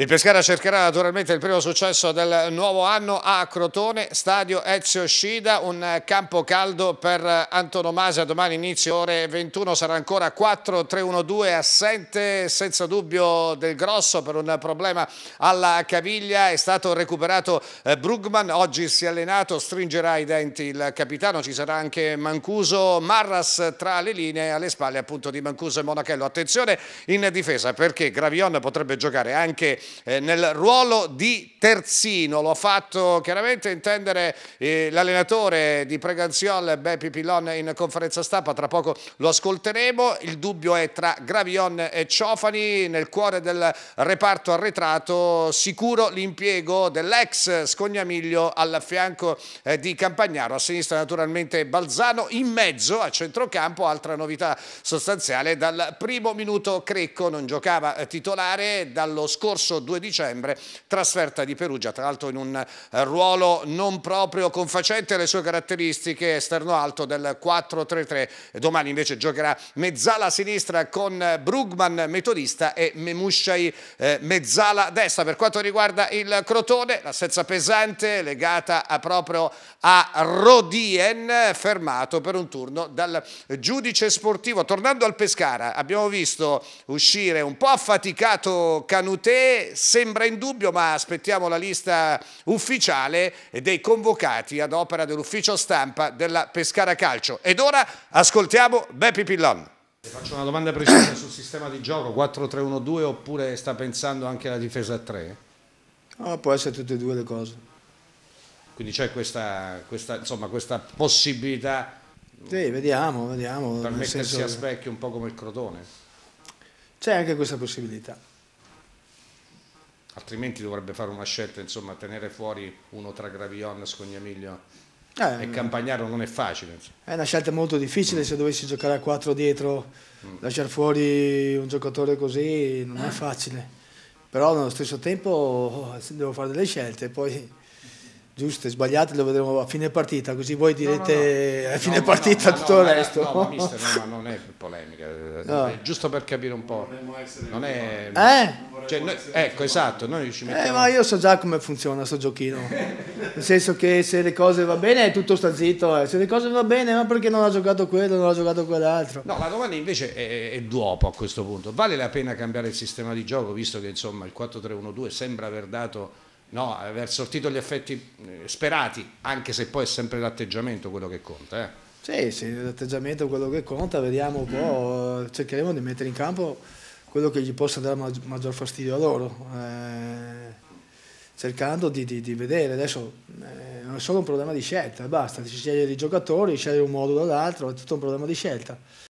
Il Pescara cercherà naturalmente il primo successo del nuovo anno a Crotone, stadio Ezio Scida, un campo caldo per Antonomasia, domani inizio ore 21 sarà ancora 4-3-1-2 assente senza dubbio del grosso per un problema alla caviglia, è stato recuperato eh, Brugman, oggi si è allenato, stringerà i denti il capitano, ci sarà anche Mancuso, Marras tra le linee alle spalle appunto di Mancuso e Monachello, attenzione in difesa perché Gravion potrebbe giocare anche eh, nel ruolo di terzino, lo ha fatto chiaramente intendere eh, l'allenatore di Preganziol Beppi Pilon, in conferenza stampa, tra poco lo ascolteremo, il dubbio è tra Gravion e Ciofani nel cuore del reparto arretrato, sicuro l'impiego dell'ex Scognamiglio al fianco eh, di Campagnaro, a sinistra naturalmente Balzano, in mezzo a centrocampo, altra novità sostanziale, dal primo minuto Crecco non giocava titolare, dallo scorso scorso 2 dicembre, trasferta di Perugia, tra l'altro in un eh, ruolo non proprio confacente alle sue caratteristiche, esterno alto del 4-3-3. Domani invece giocherà mezzala sinistra con eh, Brugman metodista e Memusciai eh, mezzala destra. Per quanto riguarda il Crotone, l'assenza pesante legata a proprio a Rodien, fermato per un turno dal giudice sportivo. Tornando al Pescara, abbiamo visto uscire un po' affaticato Canutè sembra in dubbio, ma aspettiamo la lista ufficiale dei convocati ad opera dell'ufficio stampa della Pescara Calcio. Ed ora ascoltiamo Beppi Pillon. Faccio una domanda precisa sul sistema di gioco 4-3-1-2 oppure sta pensando anche alla difesa a 3? No, ah, può essere tutte e due le cose. Quindi c'è questa, questa, insomma, questa possibilità. Sì, vediamo, vediamo. Per mettersi a specchio un po' come il crotone. C'è anche questa possibilità altrimenti dovrebbe fare una scelta, insomma, tenere fuori uno tra Gravion, Scognamiglio eh, e Campagnaro non è facile. È una scelta molto difficile mm. se dovessi giocare a quattro dietro, mm. lasciare fuori un giocatore così non è eh. facile. Però nello stesso tempo oh, devo fare delle scelte, poi giuste, sbagliate lo vedremo a fine partita, così voi direte no, no, no. a fine partita tutto il resto. No, ma, mister, ma non è polemica, è giusto per capire un po'. Non è... Eh? Cioè, noi, ecco, esatto, noi ci eh, mettiamo... Eh, ma io so già come funziona sto giochino. Nel senso che se le cose va bene tutto sta zitto, eh. se le cose va bene, ma perché non ha giocato quello, non ha giocato quell'altro. No, la domanda invece è, è dopo a questo punto. Vale la pena cambiare il sistema di gioco, visto che insomma il 4-3-1-2 sembra aver dato no, aver sortito gli effetti eh, sperati, anche se poi è sempre l'atteggiamento quello che conta. Eh. Sì, sì, l'atteggiamento è quello che conta, vediamo un po', cercheremo di mettere in campo quello che gli possa dare maggior fastidio a loro, eh, cercando di, di, di, vedere. Adesso eh, non è solo un problema di scelta, basta, si sceglie i giocatori, scegliere un modo o l'altro, è tutto un problema di scelta.